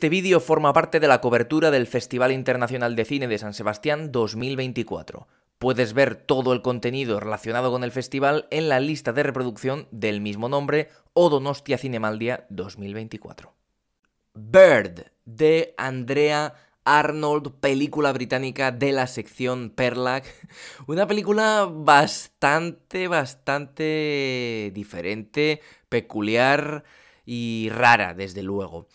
Este vídeo forma parte de la cobertura del Festival Internacional de Cine de San Sebastián 2024. Puedes ver todo el contenido relacionado con el festival en la lista de reproducción del mismo nombre o Donostia Cinemaldia 2024. Bird, de Andrea Arnold, película británica de la sección Perlac. Una película bastante, bastante diferente, peculiar y rara, desde luego.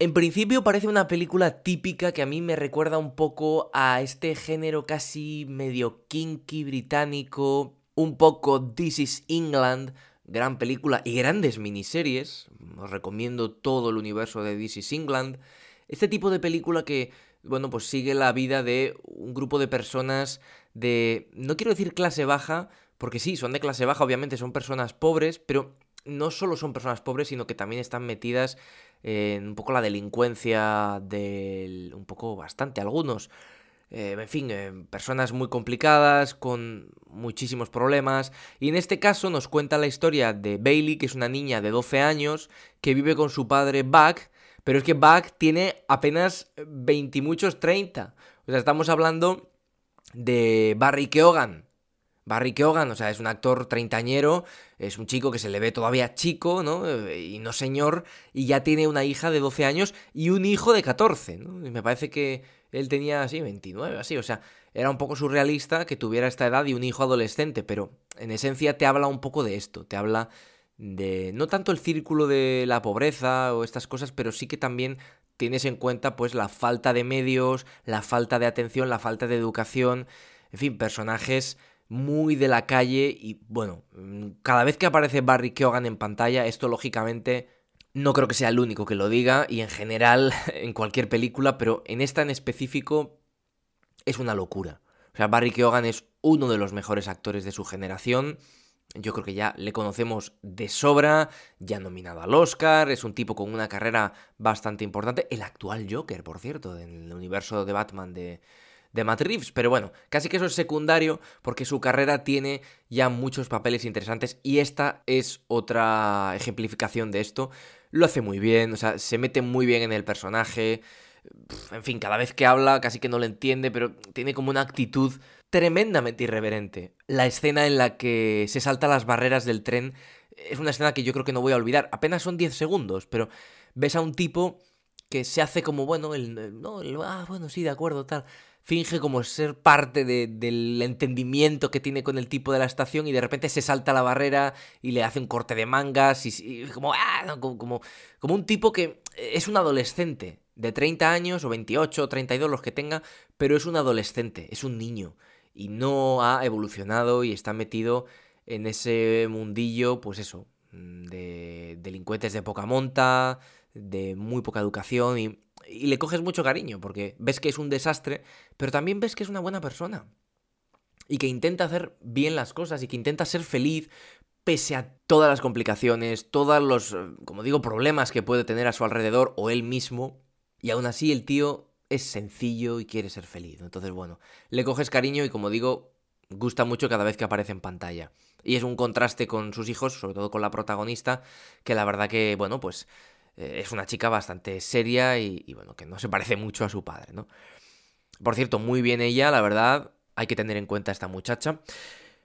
En principio parece una película típica que a mí me recuerda un poco a este género casi medio kinky británico, un poco This is England, gran película y grandes miniseries, os recomiendo todo el universo de This is England, este tipo de película que, bueno, pues sigue la vida de un grupo de personas de, no quiero decir clase baja, porque sí, son de clase baja, obviamente son personas pobres, pero no solo son personas pobres, sino que también están metidas eh, un poco la delincuencia del... un poco bastante algunos. Eh, en fin, eh, personas muy complicadas, con muchísimos problemas. Y en este caso nos cuenta la historia de Bailey, que es una niña de 12 años, que vive con su padre Buck, pero es que Buck tiene apenas 20 y muchos 30. O sea, estamos hablando de Barry Keoghan, Barry Keoghan, o sea, es un actor treintañero, es un chico que se le ve todavía chico, ¿no? Eh, y no señor, y ya tiene una hija de 12 años y un hijo de 14, ¿no? Y me parece que él tenía así 29, así, o sea, era un poco surrealista que tuviera esta edad y un hijo adolescente, pero en esencia te habla un poco de esto, te habla de no tanto el círculo de la pobreza o estas cosas, pero sí que también tienes en cuenta pues la falta de medios, la falta de atención, la falta de educación, en fin, personajes muy de la calle y bueno, mm, cada vez que aparece Barry Keoghan en pantalla, esto lógicamente no creo que sea el único que lo diga y en general en cualquier película, pero en esta en específico es una locura. O sea, Barry Keoghan es uno de los mejores actores de su generación. Yo creo que ya le conocemos de sobra, ya nominado al Oscar, es un tipo con una carrera bastante importante. El actual Joker, por cierto, en el universo de Batman de, de Matt Reeves, pero bueno, casi que eso es secundario porque su carrera tiene ya muchos papeles interesantes y esta es otra ejemplificación de esto. Lo hace muy bien, o sea, se mete muy bien en el personaje. En fin, cada vez que habla casi que no lo entiende, pero tiene como una actitud tremendamente irreverente. La escena en la que se salta las barreras del tren es una escena que yo creo que no voy a olvidar. Apenas son 10 segundos, pero ves a un tipo que se hace como, bueno, el, eh, no, ah, bueno, sí, de acuerdo, tal. Finge como ser parte del entendimiento que tiene con el tipo de la estación y de repente se salta la barrera y le hace un corte de mangas y, como, ah, como, como, como un tipo que eh, es un adolescente de 30 años o 28 o 32 los que tenga, pero es un adolescente, es un niño y no ha evolucionado y está metido en ese mundillo, pues eso, mm, de delincuentes de poca monta, de muy poca educación y, le coges mucho cariño porque ves que es un desastre, pero también ves que es una buena persona y que intenta hacer bien las cosas y que intenta ser feliz pese a todas las complicaciones, todos los, como digo, problemas que puede tener a su alrededor o él mismo. Y aún así el tío es sencillo y quiere ser feliz. Entonces, bueno, le coges cariño y como digo, gusta mucho cada vez que aparece en pantalla. Y es un contraste con sus hijos, sobre todo con la protagonista, que la verdad que, bueno, pues eh, es una chica bastante seria y, bueno, que no se parece mucho a su padre, ¿no? Por cierto, muy bien ella, la verdad, hay que tener en cuenta a esta muchacha.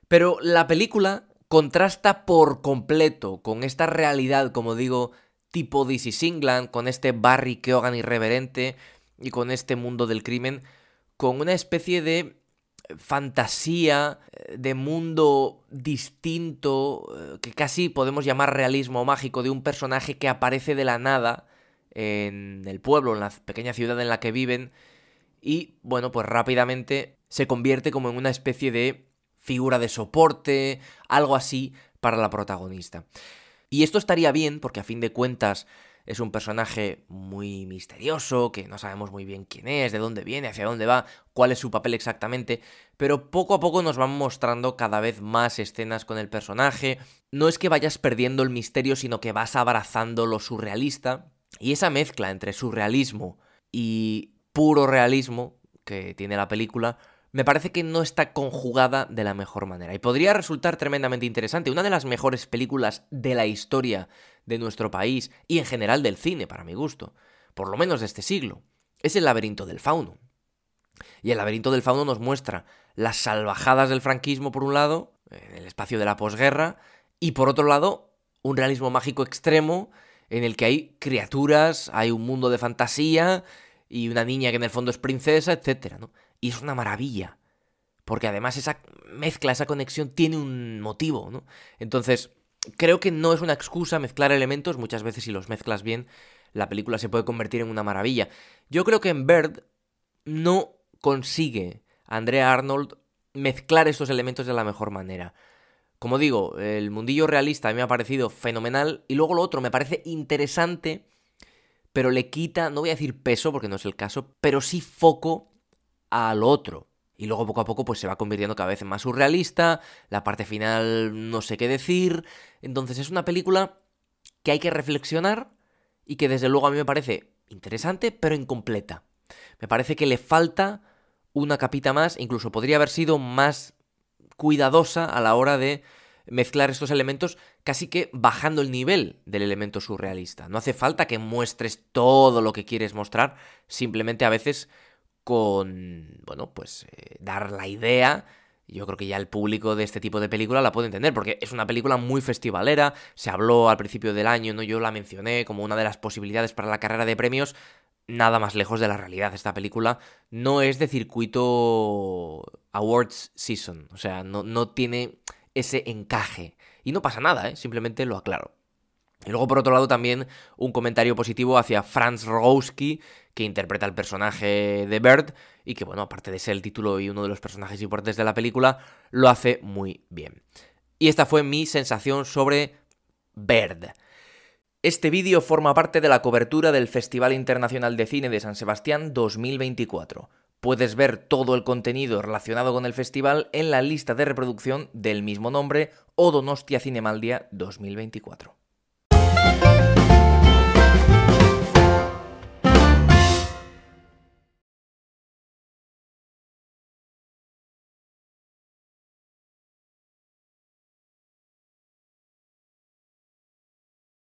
Pero la película contrasta por completo con esta realidad, como digo, tipo This con este Barry Keoghan irreverente y con este mundo del crimen, con una especie de fantasía, eh, de mundo distinto, eh, que casi podemos llamar realismo mágico, de un personaje que aparece de la nada en el pueblo, en la pequeña ciudad en la que viven, y bueno, pues rápidamente se convierte como en una especie de figura de soporte, algo así para la protagonista. Y esto estaría bien porque a fin de cuentas es un personaje muy misterioso, que no sabemos muy bien quién es, de dónde viene, hacia dónde va, cuál es su papel exactamente, pero poco a poco nos van mostrando cada vez más escenas con el personaje. No es que vayas perdiendo el misterio, sino que vas abrazando lo surrealista. Y esa mezcla entre surrealismo y puro realismo que tiene la película me parece que no está conjugada de la mejor manera. Y podría resultar tremendamente interesante. Una de las mejores películas de la historia de nuestro país y en general del cine, para mi gusto, por lo menos de este siglo, es El laberinto del fauno. Y El laberinto del fauno nos muestra las salvajadas del franquismo, por un lado, en eh, el espacio de la posguerra, y por otro lado, un realismo mágico extremo en el que hay criaturas, hay un mundo de fantasía y una niña que en el fondo es princesa, etc. ¿no? Y es una maravilla. Porque además esa mezcla, esa conexión tiene un motivo, ¿no? Entonces, creo que no es una excusa mezclar elementos. Muchas veces si los mezclas bien, la película se puede convertir en una maravilla. Yo creo que en Bird no consigue Andrea Arnold mezclar esos elementos de la mejor manera. Como digo, el mundillo realista a mí me ha parecido fenomenal y luego lo otro me parece interesante, pero le quita, no voy a decir peso porque no es el caso, pero sí foco al otro. Y luego poco a poco pues se va convirtiendo cada vez más surrealista, la parte final no sé qué decir. Entonces es una película que hay que reflexionar y que desde luego a mí me parece interesante, pero incompleta. Me parece que le falta una capita más, incluso podría haber sido más cuidadosa a la hora de mezclar estos elementos, casi que bajando el nivel del elemento surrealista. No hace falta que muestres todo lo que quieres mostrar, simplemente a veces con, bueno, pues eh, dar la idea. Yo creo que ya el público de este tipo de película la puede entender, porque es una película muy festivalera. Se habló al principio del año, ¿no? Yo la mencioné como una de las posibilidades para la carrera de premios. Nada más lejos de la realidad. Esta película no es de circuito Awards Season. O sea, no, no tiene ese encaje. Y no pasa nada, ¿eh? simplemente lo aclaro. Y luego, por otro lado, también un comentario positivo hacia Franz Rogowski, que interpreta al personaje de Bird y que, bueno, aparte de ser el título y uno de los personajes importantes de la película, lo hace muy bien. Y esta fue mi sensación sobre Bird. Este vídeo forma parte de la cobertura del Festival Internacional de Cine de San Sebastián 2024. Puedes ver todo el contenido relacionado con el festival en la lista de reproducción del mismo nombre o Donostia Cinemaldia 2024.